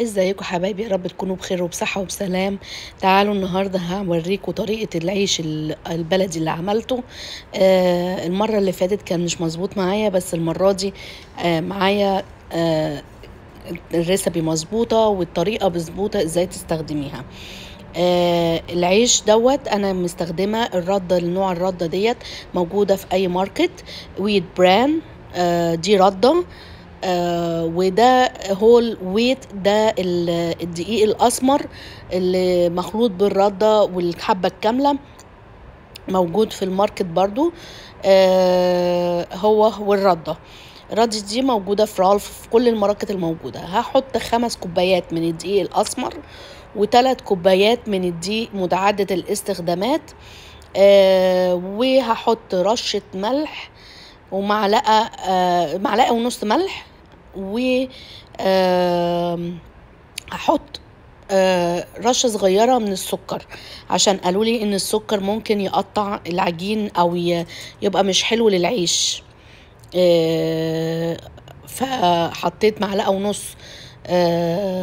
ازيكم حبايبي يا رب تكونوا بخير وبصحة وبسلام تعالوا النهاردة هوريكم طريقة العيش البلدي اللي عملته آه المرة اللي فاتت كان مش مظبوط معايا بس المرة دي آه معايا آه الريسبي مظبوطة والطريقة مظبوطة ازاي تستخدميها آه العيش دوت انا مستخدمة الردة النوع الردة ديت موجودة في اي ماركت ويد بران آه دي ردة آه آه، وده هو الويت ده الدقيق الاسمر اللي مخلوط بالرده والحبه الكامله موجود في الماركت برضو آه هو والرده الرده دي موجوده في رالف في كل المراكز الموجوده هحط خمس كوبايات من الدقيق الاسمر وثلاث كوبايات من الدقيق متعدد الاستخدامات آه وهحط رشه ملح آه ومعلقه آه، معلقه ونص ملح و هحط آه، رشه صغيره من السكر عشان قالوا لي ان السكر ممكن يقطع العجين او يبقى مش حلو للعيش آه، فحطيت معلقه ونص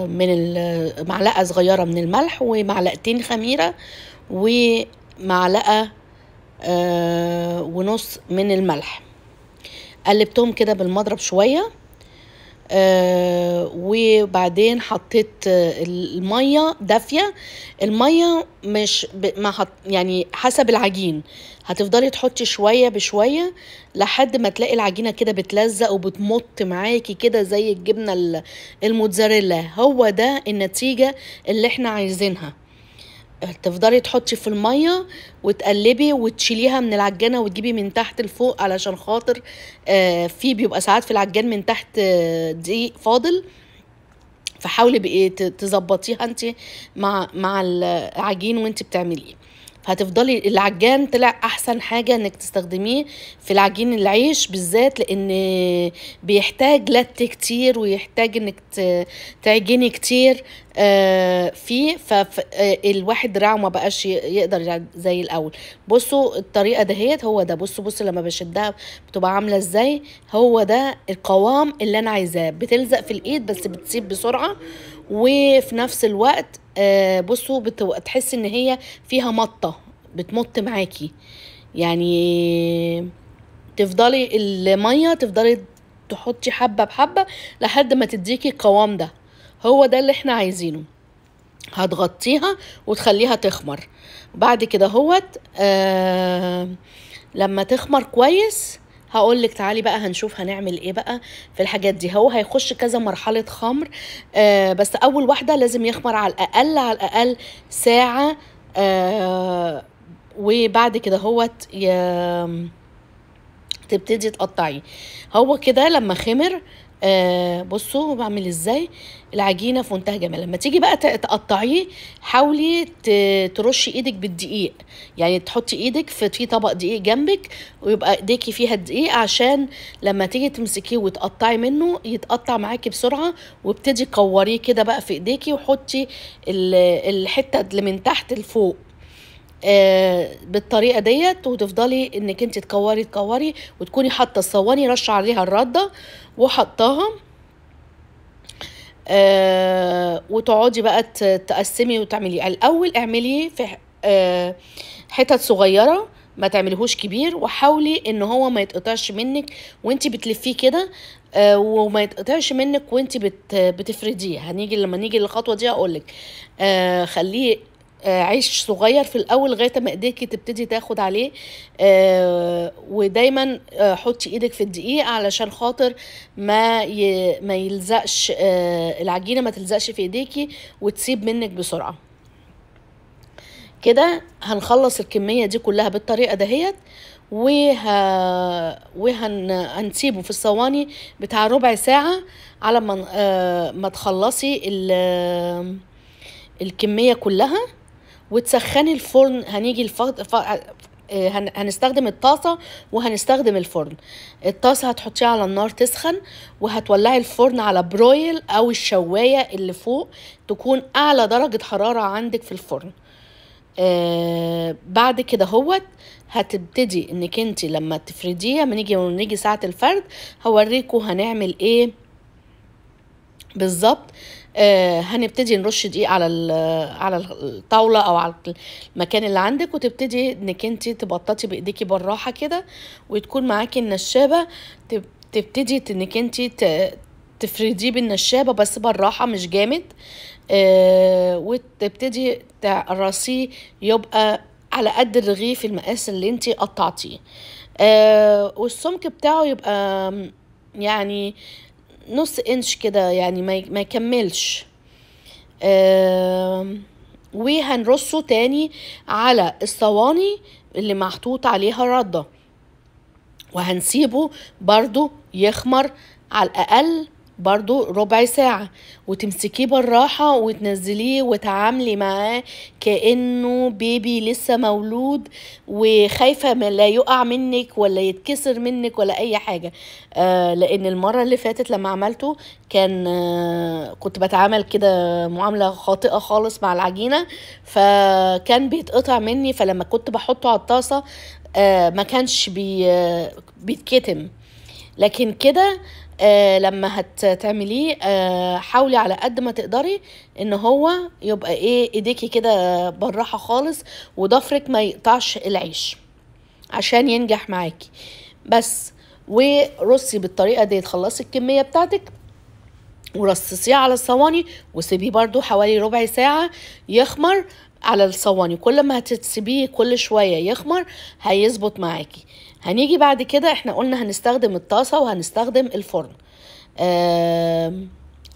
من معلقه صغيره من الملح ومعلقتين خميره ومعلقه ونص من الملح قلبتهم كده بالمضرب شويه آه وبعدين حطيت آه، الميه دافيه الميه مش ب... ما حط يعني حسب العجين هتفضلي تحطي شويه بشويه لحد ما تلاقي العجينه كده بتلزق وبتمط معاكي كده زي الجبنه الموتزاريلا هو ده النتيجه اللي احنا عايزينها تفضلي تحطي في الميه وتقلبي وتشيليها من العجانه وتجيبي من تحت لفوق علشان خاطر آه، في بيبقى ساعات في العجان من تحت آه، دقيق فاضل فحاولي تظبطيها انت مع مع العجين وانت بتعمليه فهتفضلي العجان طلع احسن حاجه انك تستخدميه في العجين العيش بالذات لان بيحتاج لت كتير ويحتاج انك تعجني كتير آه، فيه فالواحد آه، دراعه ما بقاش يقدر زي الاول بصوا الطريقه دهيت هو ده بصوا بصوا لما بشدها بتبقى عامله ازاي هو ده القوام اللي انا عايزاه بتلزق في الايد بس بتسيب بسرعه وفي نفس الوقت آه، بصوا بتحس ان هي فيها مطه بتمط معاكي يعني تفضلي الميه تفضلي تحطي حبه بحبه لحد ما تديكي القوام ده هو ده اللي احنا عايزينه هتغطيها وتخليها تخمر بعد كده هوت آه لما تخمر كويس هقول لك تعالي بقى هنشوف هنعمل ايه بقى في الحاجات دي هو هيخش كذا مرحله خمر آه بس اول واحده لازم يخمر على الاقل على الاقل ساعه آه وبعد كده هوت تبتدي تقطعيه هو كده لما خمر آه بصوا بعمل ازاي العجينه في منتهى جمال لما تيجي بقى تقطعيه حاولي ترشي ايدك بالدقيق يعني تحطي ايدك في طبق دقيق جنبك ويبقى ايديكي فيها الدقيق عشان لما تيجي تمسكيه وتقطعي منه يتقطع معاكي بسرعه وابتدي كوريه كده بقى في ايديكي وحطي الحته اللي من تحت لفوق آه، بالطريقه ديت وتفضلي انك انت تكوري تكوري وتكوني حاطه الصواني رشه عليها الرده وحطاها آه، وتقعدي بقى تقسمي وتعملي الاول اعملي في آه، حتت صغيره ما تعملهوش كبير وحاولي ان هو ما يتقطعش منك وانت بتلفيه كده وما يتقطعش منك وانت بتفرديه هنيجي لما نيجي للخطوه دي هقولك خليه آه، عيش صغير في الاول لغايه ما ايديكي تبتدي تاخد عليه آه، ودايما آه، حطي ايدك في الدقيق علشان خاطر ما ما يلزقش العجينه ما تلزقش في ايديكي وتسيب منك بسرعه كده هنخلص الكميه دي كلها بالطريقه دهيت وه... وهنسيبه في الصواني بتاع ربع ساعة على ما, ما تخلصي ال... الكمية كلها وتسخني الفرن هنيجي الفض... ف... آه، هن... هنستخدم الطاسة وهنستخدم الفرن الطاسة هتحطيها على النار تسخن وهتولعي الفرن على برويل أو الشواية اللي فوق تكون أعلى درجة حرارة عندك في الفرن آه بعد كده هوت هتبتدي انك انت لما تفرديها بنيجي ونيجي ساعة الفرد هوريكم هنعمل ايه بالظبط آه، هنبتدي نرش دقيق على على الطاوله او على المكان اللي عندك وتبتدي انك انت تبططي بايديكي بالراحه كده وتكون معاكي النشابه تبتدي انك انت تفرديه بالنشابه بس بالراحه مش جامد آه وتبتدي تقرصيه يبقى على قد الرغيف المقاس اللي انت قطعتيه آه والسمك بتاعه يبقى يعني نص انش كده يعني ما يكملش وهنرصه تاني على الصواني اللي محطوط عليها رده وهنسيبه برضو يخمر على الأقل برضو ربع ساعة وتمسكيه بالراحة وتنزليه وتعاملي معاه كأنه بيبي لسه مولود وخايفة لا يقع منك ولا يتكسر منك ولا أي حاجة آه لأن المرة اللي فاتت لما عملته كان آه كنت بتعامل كده معاملة خاطئة خالص مع العجينة فكان بيتقطع مني فلما كنت بحطه على الطاسة آه ما كانش بي آه بيتكتم لكن كده آه لما هتعمليه آه حاولي على قد ما تقدري ان هو يبقى ايه ايديكي كده بالراحه خالص وضفرك ما يقطعش العيش عشان ينجح معاكي بس ورصي بالطريقه دي تخلصي الكميه بتاعتك ورصصيه على الصواني وسيبيه برده حوالي ربع ساعه يخمر على الصواني كل ما هتسيبيه كل شوية يخمر هيظبط معاكي هنيجي بعد كده احنا قلنا هنستخدم الطاسة وهنستخدم الفرن آه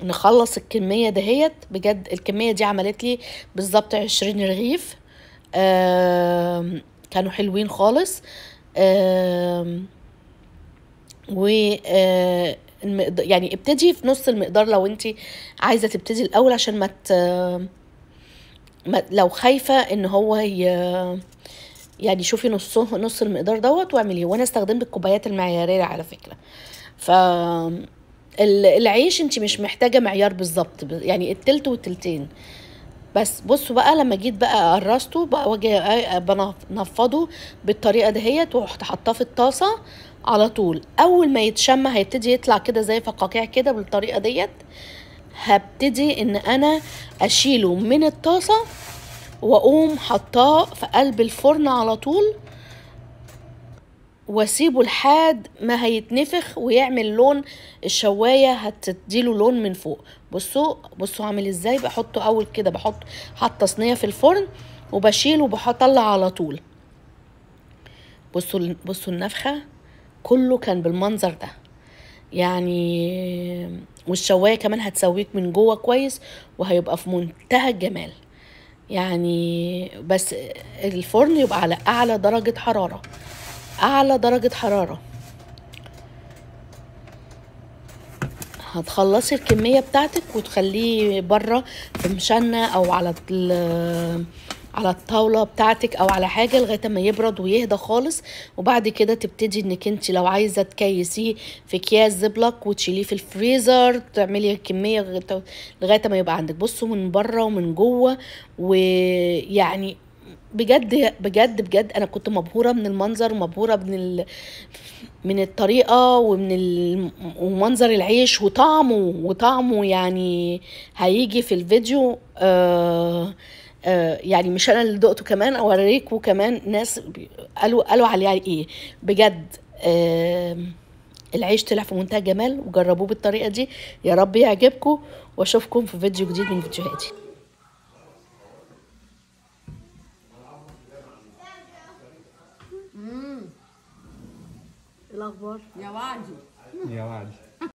نخلص الكمية دهيت بجد الكمية دي عملت لي بالظبط عشرين رغيف آه كانوا حلوين خالص آه و آه يعني ابتدي في نص المقدار لو انت عايزه تبتدي الاول عشان ما لو خايفه ان هو ي... يعني شوفي نصه نص المقدار دوت واعمليه وانا استخدمت الكوبايات المعياريه على فكره ف العيش انت مش محتاجه معيار بالظبط يعني التلت والتلتين بس بصوا بقى لما جيت بقى قرصته بقى واجي آه، بنفضه بالطريقه دهيت ورحت حاطاه في الطاسه على طول اول ما يتشم هيبتدي يطلع كده زي فقاقيع كده بالطريقه ديت هبتدي ان انا اشيله من الطاسة واقوم حطاه في قلب الفرن على طول واسيبه لحد ما هيتنفخ ويعمل لون الشوايه هتديله لون من فوق بصوا بصوا عامل ازاي بحطه اول كده بحط حاطه صينيه في الفرن وبشيله وبطلع على طول بصوا بصوا النفخه كله كان بالمنظر ده يعني والشوايه كمان هتسويك من جوه كويس وهيبقى في منتهى الجمال يعني بس الفرن يبقى على اعلى درجه حراره اعلى درجه حراره هتخلصي الكميه بتاعتك وتخليه بره في مشنه او على على الطاولة بتاعتك او على حاجة لغاية ما يبرد ويهدى خالص وبعد كده تبتدي انك انت لو عايزة تكيسيه في اكياس زبلك وتشيليه في الفريزر تعملي كمية لغاية ما يبقى عندك بصوا من بره ومن جوه ويعني بجد بجد بجد انا كنت مبهوره من المنظر ومبهوره من ال... من الطريقه ومن ال... ومنظر العيش وطعمه وطعمه يعني هيجي في الفيديو آه آه، يعني مش انا اللي دقته كمان اوريكم كمان ناس قالوا قالوا عليه ايه بجد آه، العيش طلع في منتهى الجمال وجربوه بالطريقه دي يا رب يعجبكم واشوفكم في فيديو جديد من فيديوهاتي إيه الاخبار يا وعدي يا وعدي